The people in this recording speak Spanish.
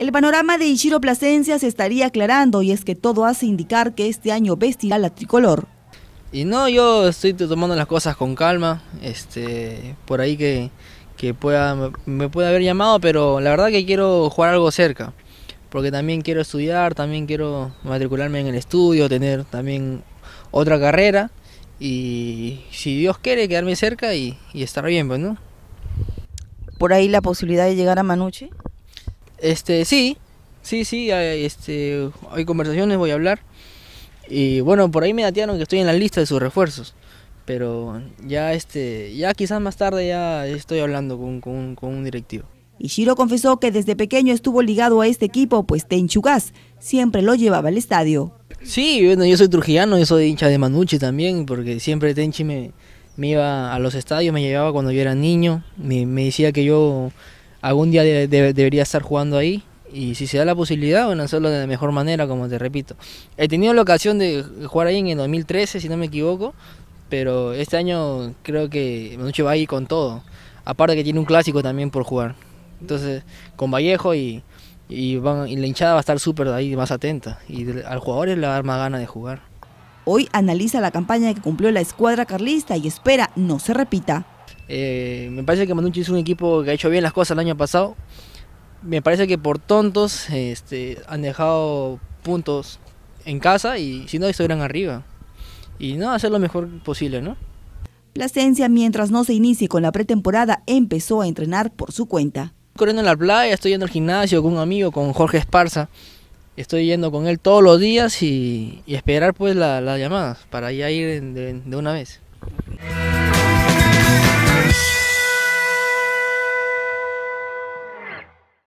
El panorama de Ishiro Plasencia se estaría aclarando y es que todo hace indicar que este año vestirá la tricolor. Y no, yo estoy tomando las cosas con calma, este, por ahí que, que pueda, me pueda haber llamado, pero la verdad que quiero jugar algo cerca, porque también quiero estudiar, también quiero matricularme en el estudio, tener también otra carrera y si Dios quiere quedarme cerca y, y estar bien, pues, ¿no? Por ahí la posibilidad de llegar a Manuche. Este, sí, sí, sí, hay, este, hay conversaciones, voy a hablar. Y bueno, por ahí me datearon que estoy en la lista de sus refuerzos. Pero ya, este, ya quizás más tarde ya estoy hablando con, con, un directivo. Ishiro confesó que desde pequeño estuvo ligado a este equipo, pues Tenchugas siempre lo llevaba al estadio. Sí, bueno, yo soy trujillano, yo soy hincha de Manucci también, porque siempre Tenchi me, me iba a los estadios, me llevaba cuando yo era niño, me, me decía que yo algún día debería estar jugando ahí. Y si se da la posibilidad, bueno, hacerlo de la mejor manera, como te repito. He tenido la ocasión de jugar ahí en el 2013, si no me equivoco, pero este año creo que mucho va ahí con todo. Aparte que tiene un clásico también por jugar. Entonces, con Vallejo y, la hinchada va a estar súper ahí más atenta. Y al jugador le va a dar más ganas de jugar. Hoy analiza la campaña que cumplió la escuadra carlista y espera no se repita. Eh, me parece que Manucci es un equipo que ha hecho bien las cosas el año pasado. Me parece que por tontos este, han dejado puntos en casa y si no estuvieran arriba. Y no hacer lo mejor posible, ¿no? Plasencia, mientras no se inicie con la pretemporada, empezó a entrenar por su cuenta. Corriendo en la playa, estoy yendo al gimnasio con un amigo, con Jorge Esparza. Estoy yendo con él todos los días y, esperar pues las llamadas para ya ir de una vez.